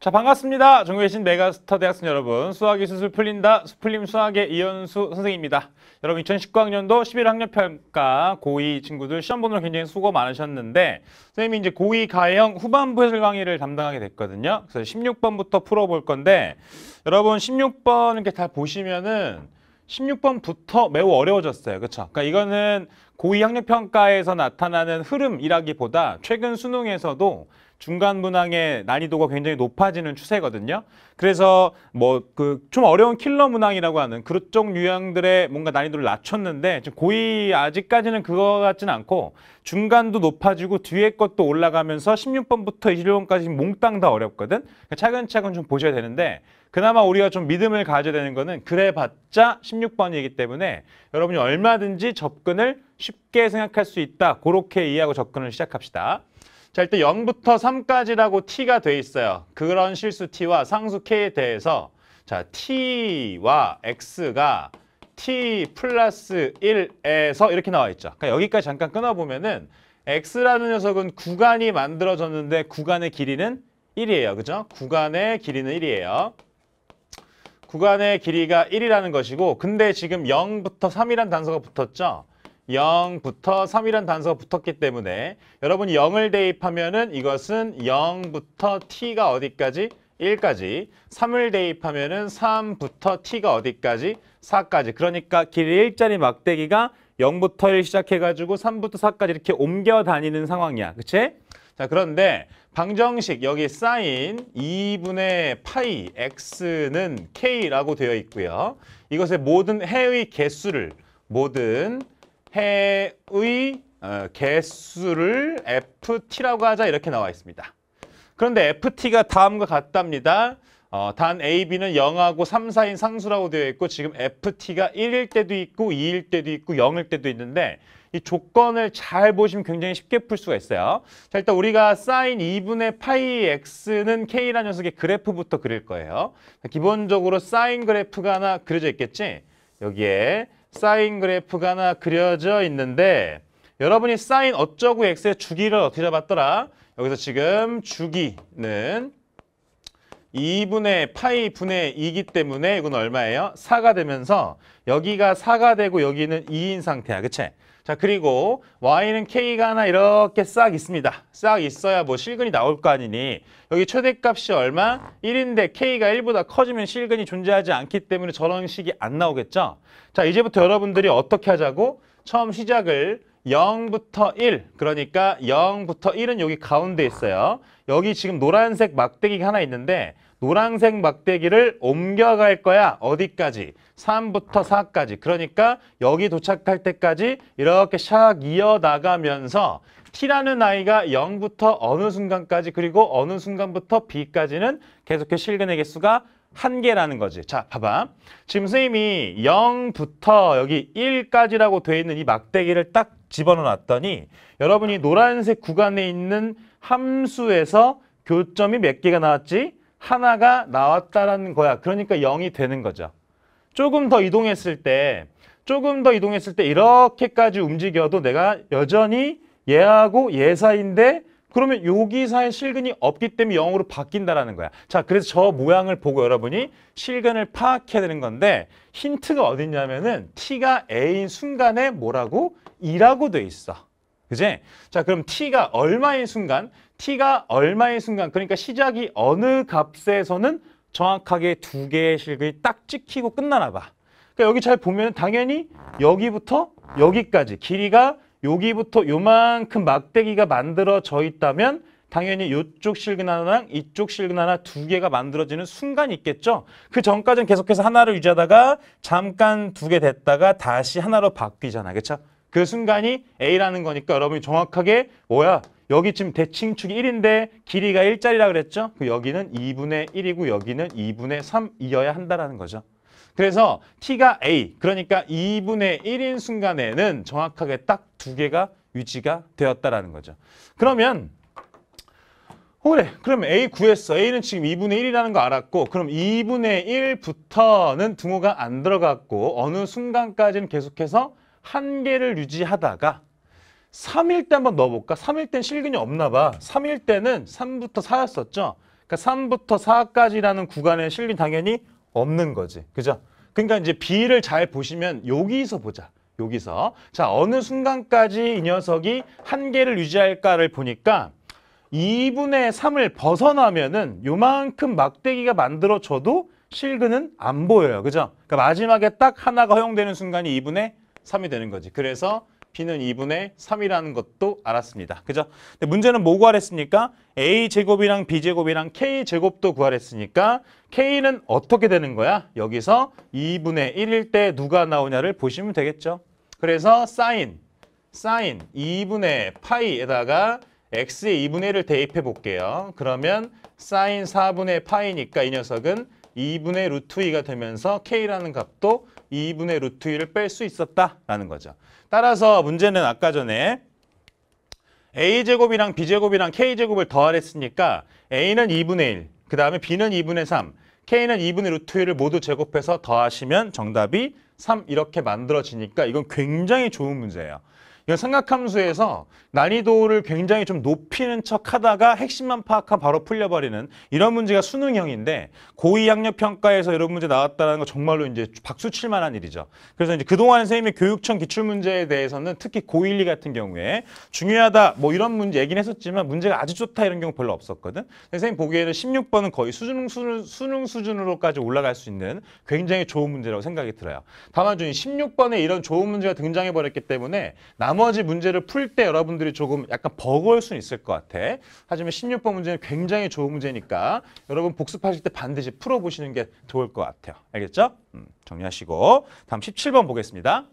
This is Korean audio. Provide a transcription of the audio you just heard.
자 반갑습니다. 전국에 계신 메가스터 대학생 여러분 수학이 수술 풀린다 수풀림 수학의 이현수 선생입니다. 여러분 2019학년도 11학년평가 고2 친구들 시험 보느라 굉장히 수고 많으셨는데 선생님이 이제 고2 가형 후반부 해설 강의를 담당하게 됐거든요. 그래서 16번부터 풀어볼 건데 여러분 16번 이렇게 다 보시면은 16번부터 매우 어려워졌어요. 그렇죠? 그러니까 이거는 고2 학력평가에서 나타나는 흐름이라기보다 최근 수능에서도 중간 문항의 난이도가 굉장히 높아지는 추세거든요. 그래서 뭐 그 좀 어려운 킬러 문항이라고 하는 그쪽 유형들의 뭔가 난이도를 낮췄는데 지금 고의 아직까지는 그거 같지는 않고 중간도 높아지고 뒤에 것도 올라가면서 16번부터 21번까지 몽땅 다 어렵거든. 그러니까 차근차근 좀 보셔야 되는데 그나마 우리가 좀 믿음을 가져야 되는 거는 그래봤자 16번이기 때문에 여러분이 얼마든지 접근을 쉽게 생각할 수 있다. 그렇게 이해하고 접근을 시작합시다. 자, 일단 0부터 3까지라고 t가 돼 있어요. 그런 실수 t와 상수 k에 대해서 자, t와 x가 t 플러스 1에서 이렇게 나와 있죠. 그러니까 여기까지 잠깐 끊어보면은 x라는 녀석은 구간이 만들어졌는데 구간의 길이는 1이에요. 그죠? 구간의 길이는 1이에요. 구간의 길이가 1이라는 것이고 근데 지금 0부터 3이는 단서가 붙었죠? 0부터 3이란 단서가 붙었기 때문에 여러분이 0을 대입하면 은 이것은 0부터 t가 어디까지? 1까지 3을 대입하면 은 3부터 t가 어디까지? 4까지 그러니까 길이 1자리 막대기가 0부터 1 시작해가지고 3부터 4까지 이렇게 옮겨 다니는 상황이야 그치? 자 그런데 방정식 여기 사인 2분의 파이 x는 k라고 되어 있고요 이것의 모든 해의 개수를 모든 해의 어, 개수를 ft라고 하자 이렇게 나와 있습니다. 그런데 ft가 다음과 같답니다. 어, 단 A, B는 0하고 3, 4인 상수라고 되어 있고 지금 FT가 1일 때도 있고 2일 때도 있고 0일 때도 있는데 이 조건을 잘 보시면 굉장히 쉽게 풀 수가 있어요. 자, 일단 우리가 sin 2분의 파이 X는 K라는 녀석의 그래프부터 그릴 거예요. 기본적으로 sin 그래프가 하나 그려져 있겠지? 여기에 사인 그래프가 하나 그려져 있는데 여러분이 사인 어쩌고 x의 주기를 어떻게 잡았더라? 여기서 지금 주기는 2분의 파이 분의 2이기 때문에 이건 얼마예요? 4가 되면서 여기가 4가 되고 여기는 2인 상태야. 그치? 자 그리고 y는 k가 하나 이렇게 싹 있습니다. 싹 있어야 뭐 실근이 나올 거 아니니 여기 최대값이 얼마? 1인데 k가 1보다 커지면 실근이 존재하지 않기 때문에 저런 식이 안 나오겠죠? 자 이제부터 여러분들이 어떻게 하자고? 처음 시작을 0부터 1 그러니까 0부터 1은 여기 가운데 있어요 여기 지금 노란색 막대기가 하나 있는데 노란색 막대기를 옮겨갈 거야 어디까지 3부터 4까지 그러니까 여기 도착할 때까지 이렇게 샥 이어나가면서 T라는 아이가 0부터 어느 순간까지 그리고 어느 순간부터 B까지는 계속해 실근의 개수가 한 개라는 거지. 자, 봐봐. 지금 선생님이 0부터 여기 1까지라고 돼 있는 이 막대기를 딱 집어넣었더니 여러분이 노란색 구간에 있는 함수에서 교점이 몇 개가 나왔지? 하나가 나왔다라는 거야. 그러니까 0이 되는 거죠. 조금 더 이동했을 때 조금 더 이동했을 때 이렇게까지 움직여도 내가 여전히 얘하고 얘 사이인데 그러면 여기 사이 실근이 없기 때문에 0으로 바뀐다라는 거야. 자, 그래서 저 모양을 보고 여러분이 실근을 파악해야 되는 건데 힌트가 어딨냐면은 t가 a인 순간에 뭐라고 2라고 돼 있어. 그제? 자, 그럼 t가 얼마인 순간, t가 얼마인 순간, 그러니까 시작이 어느 값에서는 정확하게 두 개의 실근이 딱 찍히고 끝나나 봐. 그러니까 여기 잘 보면 당연히 여기부터 여기까지 길이가 여기부터 요만큼 막대기가 만들어져 있다면 당연히 요쪽 실근 하나랑 이쪽 실근 하나 두 개가 만들어지는 순간이 있겠죠. 그 전까지는 계속해서 하나를 유지하다가 잠깐 두 개 됐다가 다시 하나로 바뀌잖아. 그렇죠? 그 순간이 A라는 거니까 여러분이 정확하게 뭐야 여기 지금 대칭축이 1인데 길이가 1짜리라 그랬죠? 그 여기는 2분의 1이고 여기는 2분의 3이어야 한다라는 거죠. 그래서 t가 a 그러니까 2분의 1인 순간에는 정확하게 딱 두 개가 유지가 되었다라는 거죠. 그러면 어, 그래 그럼 a 구했어. a는 지금 2분의 1이라는 거 알았고 그럼 2분의 1부터는 등호가 안 들어갔고 어느 순간까지는 계속해서 한계를 유지하다가 3일 때 한번 넣어볼까? 3일 땐 실근이 없나 봐. 3일 때는 3부터 4였었죠. 그러니까 3부터 4까지라는 구간에 실근 당연히 없는 거지. 그죠? 그러니까 이제 B를 잘 보시면 여기서 보자. 여기서. 자, 어느 순간까지 이 녀석이 한계를 유지할까를 보니까 2분의 3을 벗어나면은 요만큼 막대기가 만들어져도 실근은 안 보여요. 그죠? 그러니까 마지막에 딱 하나가 허용되는 순간이 2분의 3이 되는 거지. 그래서 B는 2분의 3이라는 것도 알았습니다. 그죠? 근데 문제는 뭐 구하랬습니까? A제곱이랑 B제곱이랑 K제곱도 구하랬으니까 K는 어떻게 되는 거야? 여기서 2분의 1일 때 누가 나오냐를 보시면 되겠죠. 그래서 사인, 사인 2분의 파이에다가 X의 2분의 1을 대입해 볼게요. 그러면 사인 4분의 파이니까 이 녀석은 2분의 루트 2가 되면서 k라는 값도 2분의 루트 2를 뺄 수 있었다라는 거죠. 따라서 문제는 아까 전에 a제곱이랑 b제곱이랑 k제곱을 더하랬으니까 a는 2분의 1, 그 다음에 b는 2분의 3, k는 2분의 루트 1을 모두 제곱해서 더하시면 정답이 3 이렇게 만들어지니까 이건 굉장히 좋은 문제예요. 그러니까 삼각함수에서 난이도를 굉장히 좀 높이는 척 하다가 핵심만 파악하 바로 풀려버리는 이런 문제가 수능형인데 고위 학력평가에서 이런 문제 나왔다는 거 정말로 이제 박수 칠 만한 일이죠. 그래서 이제 그동안 선생님의 교육청 기출문제에 대해서는 특히 고1, 2 같은 경우에 중요하다 뭐 이런 문제 얘기는 했었지만 문제가 아주 좋다 이런 경우 별로 없었거든. 선생님 보기에는 16번은 거의 수능, 수능, 수능 수준으로까지 올라갈 수 있는 굉장히 좋은 문제라고 생각이 들어요. 다만 좀 16번에 이런 좋은 문제가 등장해버렸기 때문에 나머 나머지 문제를 풀 때 여러분들이 조금 약간 버거울 수는 있을 것 같아. 하지만 16번 문제는 굉장히 좋은 문제니까 여러분 복습하실 때 반드시 풀어보시는 게 좋을 것 같아요. 알겠죠? 음, 정리하시고 다음 17번 보겠습니다.